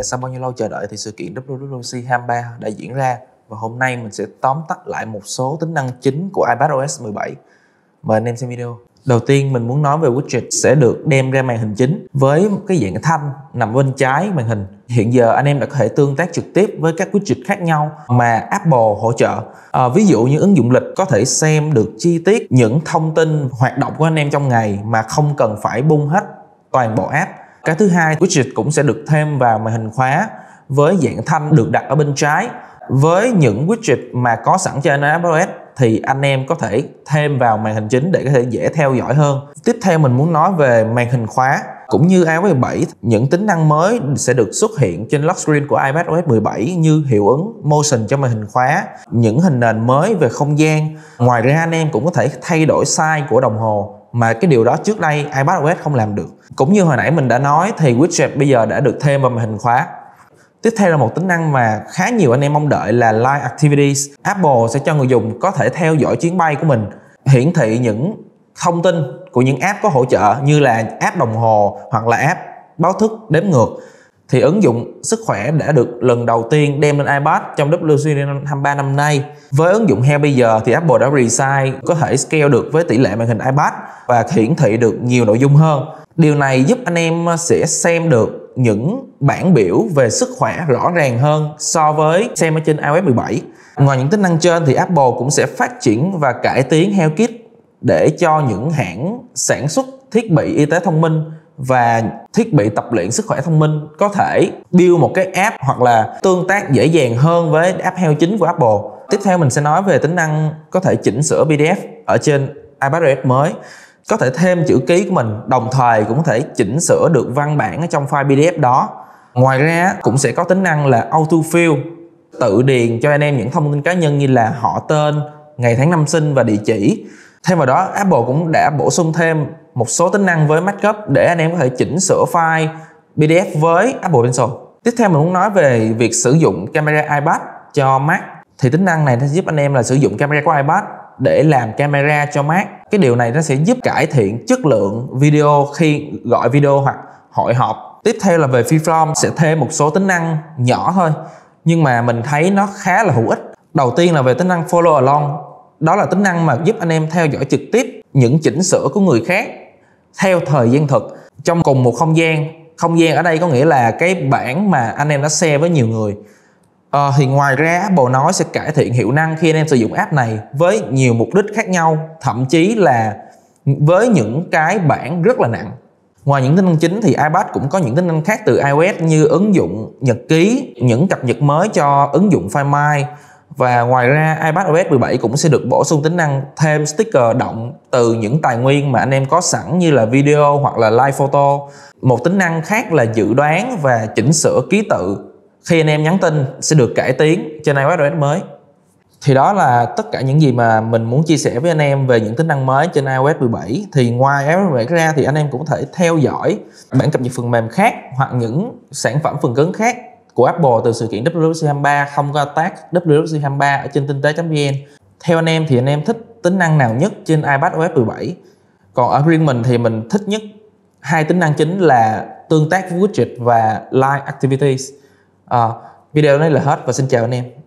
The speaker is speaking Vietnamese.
đã sau bao nhiêu lâu chờ đợi thì sự kiện WWDC 23 đã diễn ra và hôm nay mình sẽ tóm tắt lại một số tính năng chính của iPadOS 17. Mời anh em xem video. Đầu tiên mình muốn nói về widget sẽ được đem ra màn hình chính với cái dạng thanh nằm bên trái màn hình. Hiện giờ anh em đã có thể tương tác trực tiếp với các widget khác nhau mà Apple hỗ trợ. À, ví dụ như ứng dụng lịch có thể xem được chi tiết những thông tin hoạt động của anh em trong ngày mà không cần phải bung hết toàn bộ app cái thứ hai widget cũng sẽ được thêm vào màn hình khóa với dạng thanh được đặt ở bên trái với những widget mà có sẵn trên iOS thì anh em có thể thêm vào màn hình chính để có thể dễ theo dõi hơn. Tiếp theo mình muốn nói về màn hình khóa. Cũng như iOS 17, những tính năng mới sẽ được xuất hiện trên lock screen của iPad OS 17 như hiệu ứng motion cho màn hình khóa, những hình nền mới về không gian. Ngoài ra anh em cũng có thể thay đổi size của đồng hồ mà cái điều đó trước đây iPadOS không làm được cũng như hồi nãy mình đã nói thì widget bây giờ đã được thêm vào màn hình khóa Tiếp theo là một tính năng mà khá nhiều anh em mong đợi là Live Activities. Apple sẽ cho người dùng có thể theo dõi chuyến bay của mình, hiển thị những thông tin của những app có hỗ trợ như là app đồng hồ hoặc là app báo thức đếm ngược thì ứng dụng sức khỏe đã được lần đầu tiên đem lên iPad trong WC 23 năm nay. Với ứng dụng Health bây giờ thì Apple đã resize có thể scale được với tỷ lệ màn hình iPad và hiển thị được nhiều nội dung hơn. Điều này giúp anh em sẽ xem được những bản biểu về sức khỏe rõ ràng hơn so với xem ở trên iOS 17. Ngoài những tính năng trên thì Apple cũng sẽ phát triển và cải tiến HealthKit để cho những hãng sản xuất thiết bị y tế thông minh và thiết bị tập luyện sức khỏe thông minh có thể build một cái app hoặc là tương tác dễ dàng hơn với app heo chính của Apple. Tiếp theo mình sẽ nói về tính năng có thể chỉnh sửa PDF ở trên iPad mới có thể thêm chữ ký của mình đồng thời cũng có thể chỉnh sửa được văn bản ở trong file PDF đó ngoài ra cũng sẽ có tính năng là auto fill tự điền cho anh em những thông tin cá nhân như là họ tên ngày tháng năm sinh và địa chỉ Thêm vào đó, Apple cũng đã bổ sung thêm một số tính năng với Macbook để anh em có thể chỉnh sửa file PDF với Apple Pencil. Tiếp theo mình muốn nói về việc sử dụng camera iPad cho Mac. Thì tính năng này nó giúp anh em là sử dụng camera của iPad để làm camera cho Mac. Cái điều này nó sẽ giúp cải thiện chất lượng video khi gọi video hoặc hội họp. Tiếp theo là về freeform sẽ thêm một số tính năng nhỏ thôi nhưng mà mình thấy nó khá là hữu ích. Đầu tiên là về tính năng follow along đó là tính năng mà giúp anh em theo dõi trực tiếp những chỉnh sửa của người khác theo thời gian thực trong cùng một không gian không gian ở đây có nghĩa là cái bản mà anh em đã share với nhiều người à, thì ngoài ra bộ nói sẽ cải thiện hiệu năng khi anh em sử dụng app này với nhiều mục đích khác nhau thậm chí là với những cái bản rất là nặng Ngoài những tính năng chính thì iPad cũng có những tính năng khác từ iOS như ứng dụng nhật ký, những cập nhật mới cho ứng dụng Find My, và ngoài ra iPadOS 17 cũng sẽ được bổ sung tính năng thêm sticker động từ những tài nguyên mà anh em có sẵn như là video hoặc là live photo. Một tính năng khác là dự đoán và chỉnh sửa ký tự khi anh em nhắn tin sẽ được cải tiến trên iOS mới. Thì đó là tất cả những gì mà mình muốn chia sẻ với anh em về những tính năng mới trên iOS 17. Thì ngoài iOS 17 ra thì anh em cũng có thể theo dõi bản cập nhật phần mềm khác hoặc những sản phẩm phần cứng khác của Apple từ sự kiện WWDC 23 e không có tác WWDC 23 e ở trên tinh tế.vn. Theo anh em thì anh em thích tính năng nào nhất trên iPad OS 17? Còn ở riêng mình thì mình thích nhất hai tính năng chính là tương tác với widget và live activities. À, video này là hết và xin chào anh em.